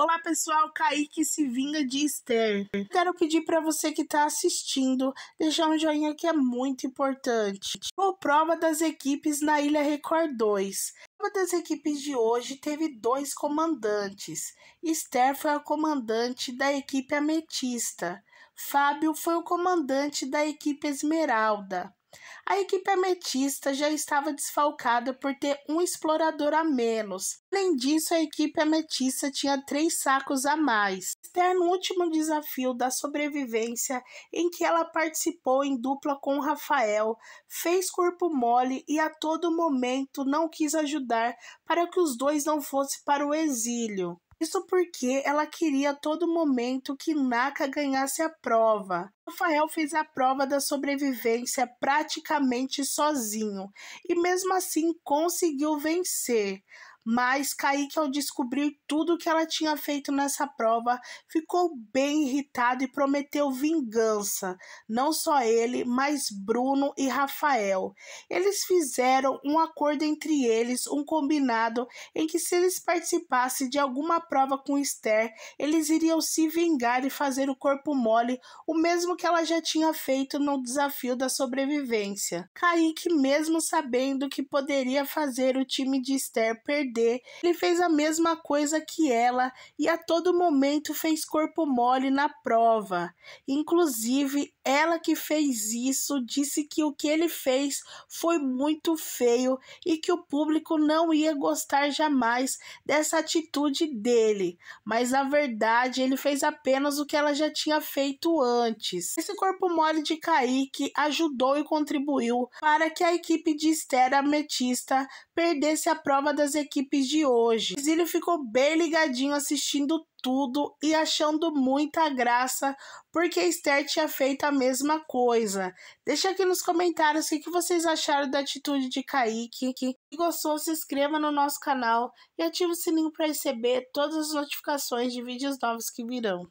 Olá pessoal, Kaique se vinga de Esther. Quero pedir para você que está assistindo deixar um joinha que é muito importante. O prova das equipes na Ilha Record 2. Uma das equipes de hoje teve dois comandantes. Esther foi a comandante da equipe Ametista. Fábio foi o comandante da equipe Esmeralda. A equipe ametista já estava desfalcada por ter um explorador a menos. Além disso, a equipe ametista tinha três sacos a mais. Até no último desafio da sobrevivência, em que ela participou em dupla com Rafael, fez corpo mole e a todo momento não quis ajudar para que os dois não fossem para o exílio. Isso porque ela queria a todo momento que Naka ganhasse a prova. Rafael fez a prova da sobrevivência praticamente sozinho e, mesmo assim, conseguiu vencer. Mas Kaique, ao descobrir tudo o que ela tinha feito nessa prova, ficou bem irritado e prometeu vingança. Não só ele, mas Bruno e Rafael. Eles fizeram um acordo entre eles, um combinado, em que se eles participassem de alguma prova com Esther, eles iriam se vingar e fazer o corpo mole, o mesmo que ela já tinha feito no desafio da sobrevivência. Kaique, mesmo sabendo que poderia fazer o time de Esther perder, ele fez a mesma coisa que ela e a todo momento fez corpo mole na prova. Inclusive, ela que fez isso disse que o que ele fez foi muito feio e que o público não ia gostar jamais dessa atitude dele, mas na verdade ele fez apenas o que ela já tinha feito antes. Esse corpo mole de Kaique ajudou e contribuiu para que a equipe de Esther Ametista perdesse a prova das equipes de hoje. Exílio ficou bem ligadinho assistindo tudo e achando muita graça porque Esther tinha feito a mesma coisa. Deixa aqui nos comentários o que vocês acharam da atitude de Kaique. Se gostou, se inscreva no nosso canal e ative o sininho para receber todas as notificações de vídeos novos que virão.